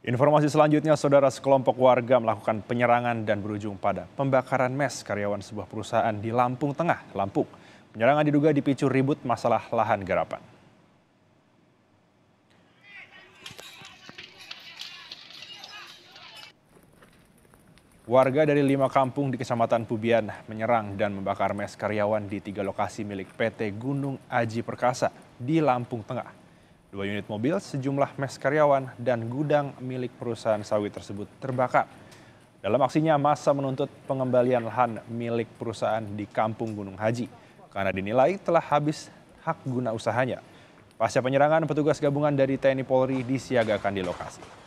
Informasi selanjutnya, saudara sekelompok warga melakukan penyerangan dan berujung pada pembakaran mes karyawan sebuah perusahaan di Lampung Tengah, Lampung. Penyerangan diduga dipicu ribut masalah lahan garapan. Warga dari lima kampung di Kecamatan Pubian menyerang dan membakar mes karyawan di tiga lokasi milik PT Gunung Aji Perkasa di Lampung Tengah. Dua unit mobil, sejumlah mes karyawan, dan gudang milik perusahaan sawit tersebut terbakar. Dalam aksinya, masa menuntut pengembalian lahan milik perusahaan di Kampung Gunung Haji karena dinilai telah habis hak guna usahanya. Pasca penyerangan, petugas gabungan dari TNI Polri disiagakan di lokasi.